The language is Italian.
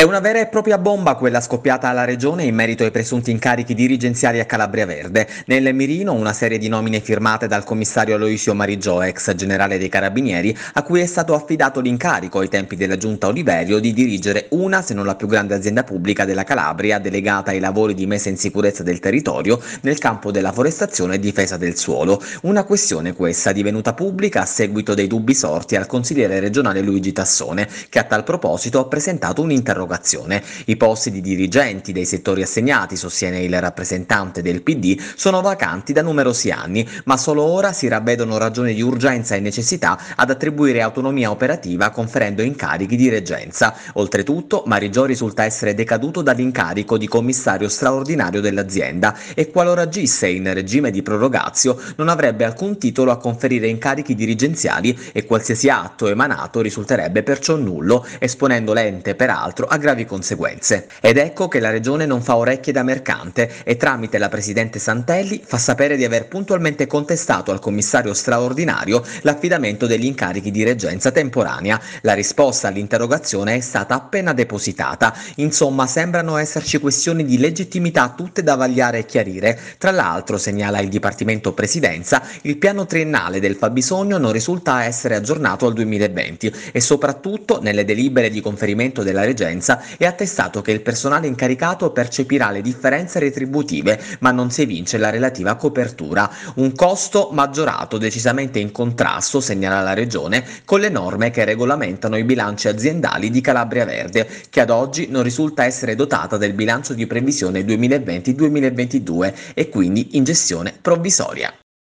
È una vera e propria bomba quella scoppiata alla regione in merito ai presunti incarichi dirigenziali a Calabria Verde. Nel mirino una serie di nomine firmate dal commissario Aloisio Marigio, ex generale dei Carabinieri, a cui è stato affidato l'incarico ai tempi della giunta Oliverio di dirigere una, se non la più grande azienda pubblica della Calabria, delegata ai lavori di messa in sicurezza del territorio nel campo della forestazione e difesa del suolo. Una questione questa divenuta pubblica a seguito dei dubbi sorti al consigliere regionale Luigi Tassone, che a tal proposito ha presentato un interrogatorio interrogazione. I posti di dirigenti dei settori assegnati, sostiene il rappresentante del PD, sono vacanti da numerosi anni, ma solo ora si ravvedono ragioni di urgenza e necessità ad attribuire autonomia operativa conferendo incarichi di reggenza. Oltretutto, Marigio risulta essere decaduto dall'incarico di commissario straordinario dell'azienda e qualora agisse in regime di prorogazio non avrebbe alcun titolo a conferire incarichi dirigenziali e qualsiasi atto emanato risulterebbe perciò nullo, esponendo l'ente peraltro a gravi conseguenze. Ed ecco che la regione non fa orecchie da mercante e tramite la presidente Santelli fa sapere di aver puntualmente contestato al commissario straordinario l'affidamento degli incarichi di reggenza temporanea. La risposta all'interrogazione è stata appena depositata. Insomma, sembrano esserci questioni di legittimità tutte da vagliare e chiarire. Tra l'altro, segnala il Dipartimento Presidenza, il piano triennale del fabbisogno non risulta essere aggiornato al 2020 e soprattutto nelle delibere di conferimento della reggenza uguaglianza e attestato che il personale incaricato percepirà le differenze retributive ma non si evince la relativa copertura, un costo maggiorato decisamente in contrasto, segnala la Regione, con le norme che regolamentano i bilanci aziendali di Calabria Verde, che ad oggi non risulta essere dotata del bilancio di previsione 2020-2022 e quindi in gestione provvisoria.